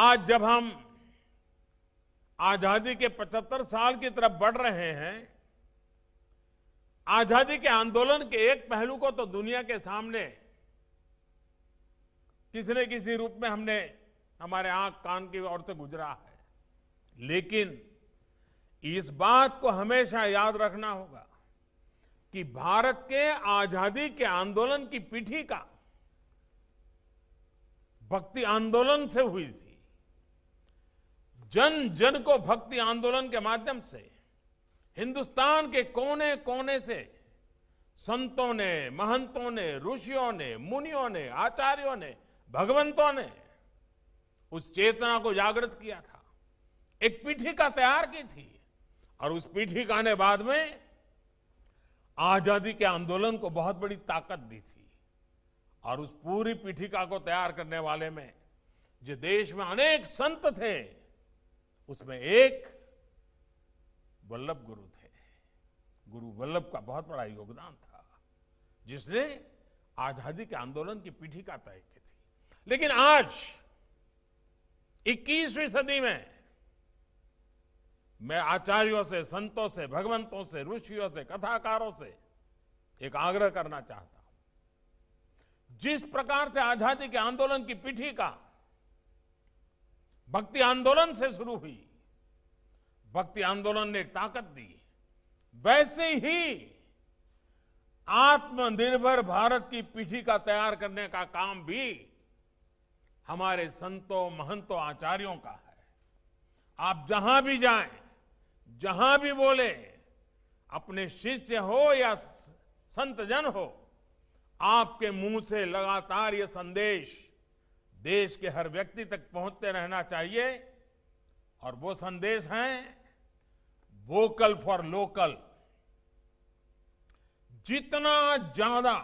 आज जब हम आजादी के 75 साल की तरफ बढ़ रहे हैं आजादी के आंदोलन के एक पहलू को तो दुनिया के सामने किसी न किसी रूप में हमने हमारे आंख कान की ओर से गुजरा है लेकिन इस बात को हमेशा याद रखना होगा कि भारत के आजादी के आंदोलन की पीठी का भक्ति आंदोलन से हुई थी जन जन को भक्ति आंदोलन के माध्यम से हिंदुस्तान के कोने कोने से संतों ने महंतों ने ऋषियों ने मुनियों ने आचार्यों ने भगवंतों ने उस चेतना को जागृत किया था एक पीठिका तैयार की थी और उस पीठिका ने बाद में आजादी के आंदोलन को बहुत बड़ी ताकत दी थी और उस पूरी पीठिका को तैयार करने वाले में जो देश में अनेक संत थे उसमें एक वल्लभ गुरु थे गुरु वल्लभ का बहुत बड़ा योगदान था जिसने आजादी के आंदोलन की पीठी का तय की थी लेकिन आज 21वीं सदी में मैं आचार्यों से संतों से भगवंतों से ऋषियों से कथाकारों से एक आग्रह करना चाहता हूं जिस प्रकार से आजादी के आंदोलन की पीठी का भक्ति आंदोलन से शुरू हुई भक्ति आंदोलन ने ताकत दी वैसे ही आत्मनिर्भर भारत की पीढ़ी का तैयार करने का काम भी हमारे संतों महंतों आचार्यों का है आप जहां भी जाएं, जहां भी बोले अपने शिष्य हो या संतजन हो आपके मुंह से लगातार यह संदेश देश के हर व्यक्ति तक पहुंचते रहना चाहिए और वो संदेश हैं वोकल फॉर लोकल जितना ज्यादा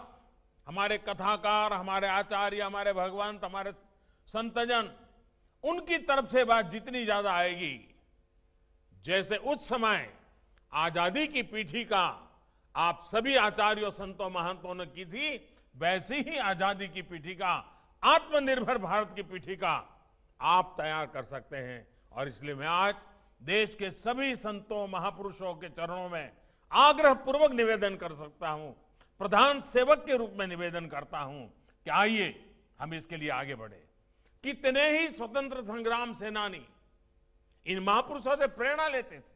हमारे कथाकार हमारे आचार्य हमारे भगवान हमारे संतजन उनकी तरफ से बात जितनी ज्यादा आएगी जैसे उस समय आजादी की पीठी का आप सभी आचार्यों संतों महंतों ने की थी वैसी ही आजादी की पीठी का आत्मनिर्भर भारत की पीठिका आप तैयार कर सकते हैं और इसलिए मैं आज देश के सभी संतों महापुरुषों के चरणों में आग्रह पूर्वक निवेदन कर सकता हूं प्रधान सेवक के रूप में निवेदन करता हूं कि आइए हम इसके लिए आगे बढ़े कितने ही स्वतंत्र संग्राम सेनानी इन महापुरुषों से प्रेरणा लेते थे